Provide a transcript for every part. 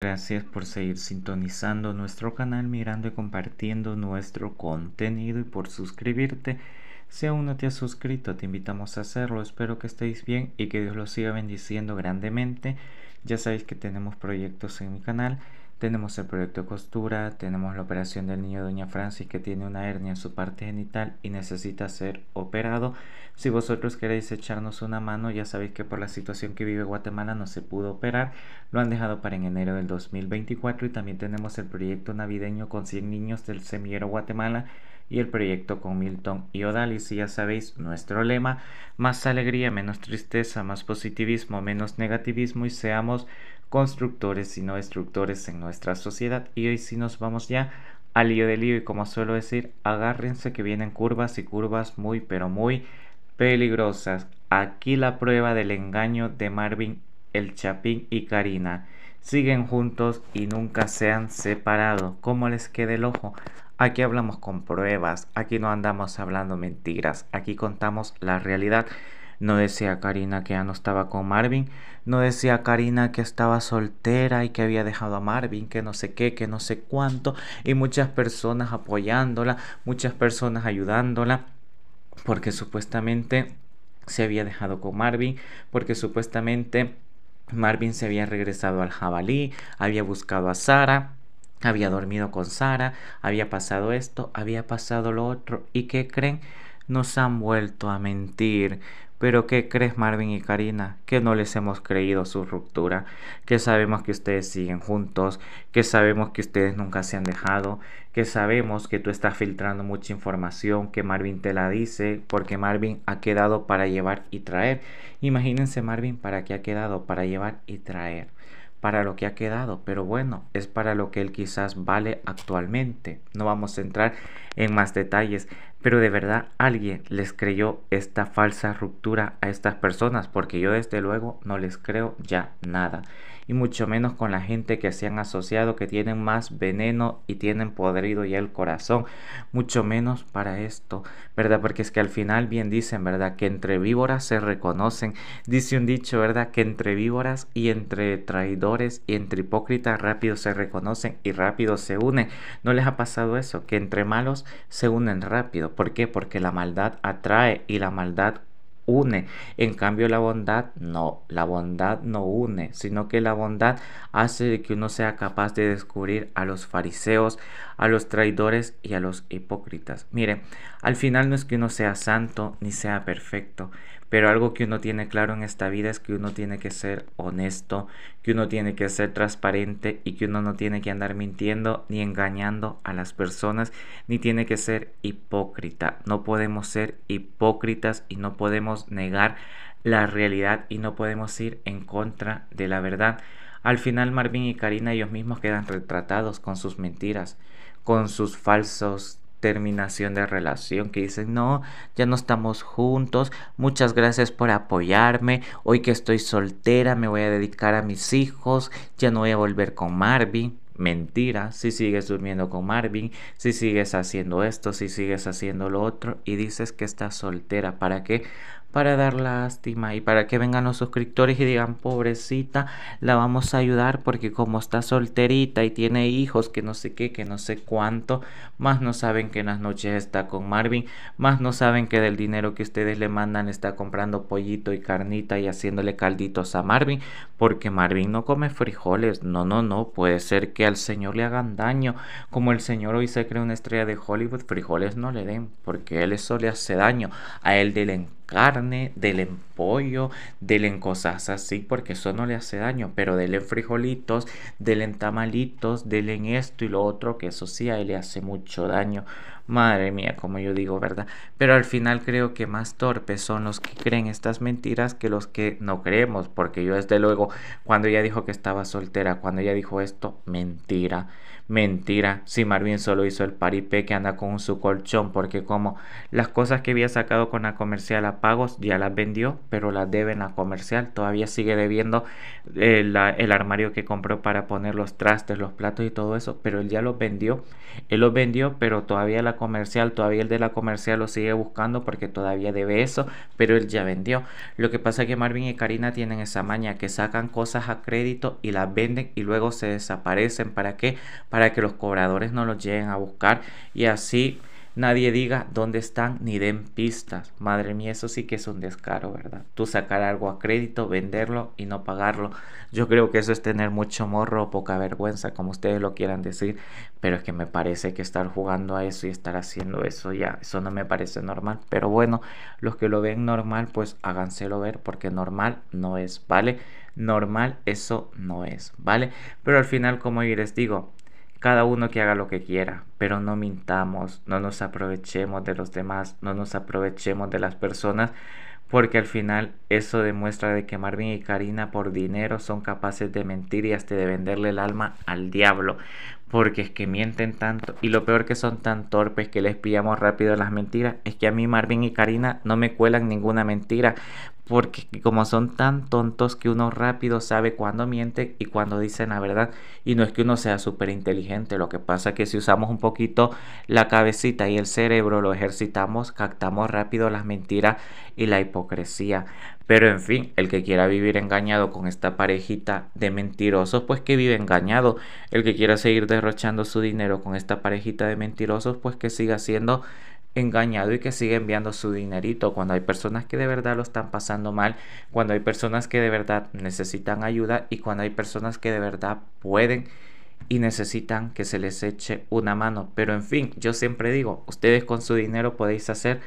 Gracias por seguir sintonizando nuestro canal, mirando y compartiendo nuestro contenido y por suscribirte. Si aún no te has suscrito, te invitamos a hacerlo. Espero que estéis bien y que Dios los siga bendiciendo grandemente. Ya sabéis que tenemos proyectos en mi canal tenemos el proyecto de costura, tenemos la operación del niño Doña Francis que tiene una hernia en su parte genital y necesita ser operado. Si vosotros queréis echarnos una mano, ya sabéis que por la situación que vive Guatemala no se pudo operar, lo han dejado para en enero del 2024 y también tenemos el proyecto navideño con 100 niños del semillero Guatemala y el proyecto con Milton y Odalis. Y ya sabéis nuestro lema, más alegría, menos tristeza, más positivismo, menos negativismo y seamos constructores, y no destructores en nuestra sociedad. Y hoy si nos vamos ya al lío del lío y como suelo decir, agárrense que vienen curvas y curvas muy pero muy peligrosas. Aquí la prueba del engaño de Marvin, el Chapín y Karina. Siguen juntos y nunca se han separado. como les queda el ojo? Aquí hablamos con pruebas, aquí no andamos hablando mentiras, aquí contamos la realidad. No decía Karina que ya no estaba con Marvin. No decía Karina que estaba soltera y que había dejado a Marvin, que no sé qué, que no sé cuánto. Y muchas personas apoyándola, muchas personas ayudándola. Porque supuestamente se había dejado con Marvin. Porque supuestamente Marvin se había regresado al jabalí, había buscado a Sara había dormido con Sara, había pasado esto, había pasado lo otro. ¿Y qué creen? Nos han vuelto a mentir. Pero ¿qué crees Marvin y Karina? Que no les hemos creído su ruptura, que sabemos que ustedes siguen juntos, que sabemos que ustedes nunca se han dejado, que sabemos que tú estás filtrando mucha información, que Marvin te la dice, porque Marvin ha quedado para llevar y traer. Imagínense Marvin para qué ha quedado, para llevar y traer para lo que ha quedado, pero bueno, es para lo que él quizás vale actualmente. No vamos a entrar en más detalles, pero de verdad alguien les creyó esta falsa ruptura a estas personas, porque yo desde luego no les creo ya nada y mucho menos con la gente que se han asociado, que tienen más veneno y tienen podrido ya el corazón, mucho menos para esto, ¿verdad? Porque es que al final bien dicen, ¿verdad? Que entre víboras se reconocen, dice un dicho, ¿verdad? Que entre víboras y entre traidores y entre hipócritas rápido se reconocen y rápido se unen. ¿No les ha pasado eso? Que entre malos se unen rápido. ¿Por qué? Porque la maldad atrae y la maldad une. En cambio, la bondad no, la bondad no une, sino que la bondad hace que uno sea capaz de descubrir a los fariseos, a los traidores y a los hipócritas. miren al final no es que uno sea santo ni sea perfecto, pero algo que uno tiene claro en esta vida es que uno tiene que ser honesto, que uno tiene que ser transparente y que uno no tiene que andar mintiendo ni engañando a las personas, ni tiene que ser hipócrita. No podemos ser hipócritas y no podemos negar la realidad y no podemos ir en contra de la verdad. Al final Marvin y Karina ellos mismos quedan retratados con sus mentiras, con sus falsos terminación de relación que dicen no, ya no estamos juntos, muchas gracias por apoyarme, hoy que estoy soltera me voy a dedicar a mis hijos, ya no voy a volver con Marvin. Mentira, si sigues durmiendo con Marvin, si sigues haciendo esto, si sigues haciendo lo otro y dices que estás soltera, ¿para qué? para dar lástima y para que vengan los suscriptores y digan, pobrecita, la vamos a ayudar porque como está solterita y tiene hijos que no sé qué, que no sé cuánto, más no saben que en las noches está con Marvin, más no saben que del dinero que ustedes le mandan está comprando pollito y carnita y haciéndole calditos a Marvin, porque Marvin no come frijoles, no, no, no, puede ser que al Señor le hagan daño, como el Señor hoy se cree una estrella de Hollywood, frijoles no le den, porque él eso le hace daño, a él le carne, del en pollo, del en cosas así, porque eso no le hace daño, pero del en frijolitos, del en tamalitos, del en esto y lo otro, que eso sí ahí le hace mucho daño. Madre mía, como yo digo, ¿verdad? Pero al final creo que más torpes son los que creen estas mentiras que los que no creemos, porque yo desde luego, cuando ella dijo que estaba soltera, cuando ella dijo esto, mentira. Mentira, si Marvin solo hizo el paripé que anda con su colchón, porque como las cosas que había sacado con la comercial a pagos ya las vendió, pero las debe en la comercial. Todavía sigue debiendo eh, el armario que compró para poner los trastes, los platos y todo eso, pero él ya los vendió. Él los vendió, pero todavía la comercial, todavía el de la comercial lo sigue buscando porque todavía debe eso, pero él ya vendió. Lo que pasa es que Marvin y Karina tienen esa maña que sacan cosas a crédito y las venden y luego se desaparecen. ¿Para qué? para que los cobradores no los lleguen a buscar y así nadie diga dónde están ni den pistas. Madre mía, eso sí que es un descaro, ¿verdad? Tú sacar algo a crédito, venderlo y no pagarlo. Yo creo que eso es tener mucho morro o poca vergüenza, como ustedes lo quieran decir, pero es que me parece que estar jugando a eso y estar haciendo eso ya, eso no me parece normal. Pero bueno, los que lo ven normal, pues háganselo ver, porque normal no es, ¿vale? Normal eso no es, ¿vale? Pero al final, como yo les digo, cada uno que haga lo que quiera, pero no mintamos, no nos aprovechemos de los demás, no nos aprovechemos de las personas, porque al final eso demuestra de que Marvin y Karina por dinero son capaces de mentir y hasta de venderle el alma al diablo, porque es que mienten tanto y lo peor que son tan torpes que les pillamos rápido las mentiras, es que a mí Marvin y Karina no me cuelan ninguna mentira, porque como son tan tontos que uno rápido sabe cuándo miente y cuándo dicen la verdad. Y no es que uno sea súper inteligente, lo que pasa es que si usamos un poquito la cabecita y el cerebro, lo ejercitamos, captamos rápido las mentiras y la hipocresía. Pero en fin, el que quiera vivir engañado con esta parejita de mentirosos, pues que vive engañado. El que quiera seguir derrochando su dinero con esta parejita de mentirosos, pues que siga siendo engañado y que sigue enviando su dinerito, cuando hay personas que de verdad lo están pasando mal, cuando hay personas que de verdad necesitan ayuda y cuando hay personas que de verdad pueden y necesitan que se les eche una mano. Pero en fin, yo siempre digo, ustedes con su dinero podéis hacer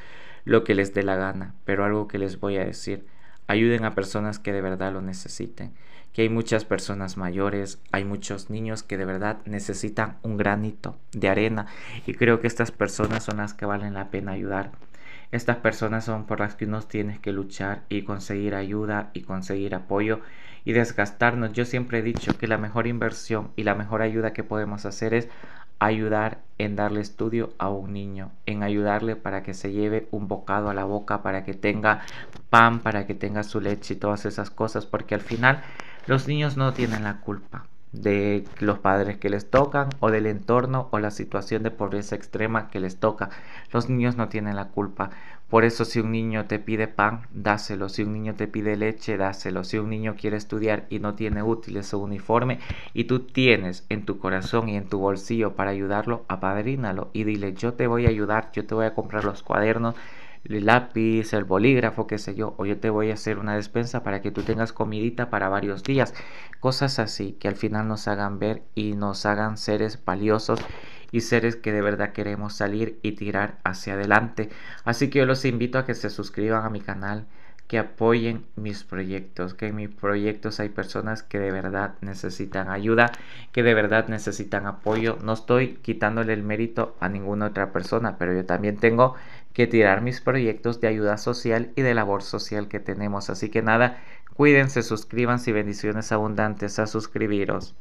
lo que les dé la gana, pero algo que les voy a decir, ayuden a personas que de verdad lo necesiten que hay muchas personas mayores, hay muchos niños que de verdad necesitan un granito de arena y creo que estas personas son las que valen la pena ayudar. Estas personas son por las que uno tiene que luchar y conseguir ayuda y conseguir apoyo y desgastarnos. Yo siempre he dicho que la mejor inversión y la mejor ayuda que podemos hacer es ayudar en darle estudio a un niño, en ayudarle para que se lleve un bocado a la boca, para que tenga pan, para que tenga su leche y todas esas cosas, porque al final los niños no tienen la culpa de los padres que les tocan o del entorno o la situación de pobreza extrema que les toca. Los niños no tienen la culpa. Por eso si un niño te pide pan, dáselo. Si un niño te pide leche, dáselo. Si un niño quiere estudiar y no tiene útiles o uniforme y tú tienes en tu corazón y en tu bolsillo para ayudarlo, apadrínalo y dile yo te voy a ayudar, yo te voy a comprar los cuadernos, el lápiz, el bolígrafo, qué sé yo, o yo te voy a hacer una despensa para que tú tengas comidita para varios días. Cosas así que al final nos hagan ver y nos hagan seres valiosos y seres que de verdad queremos salir y tirar hacia adelante. Así que yo los invito a que se suscriban a mi canal que apoyen mis proyectos, que en mis proyectos hay personas que de verdad necesitan ayuda, que de verdad necesitan apoyo. No estoy quitándole el mérito a ninguna otra persona, pero yo también tengo que tirar mis proyectos de ayuda social y de labor social que tenemos. Así que nada, cuídense, suscríbanse y bendiciones abundantes a suscribiros.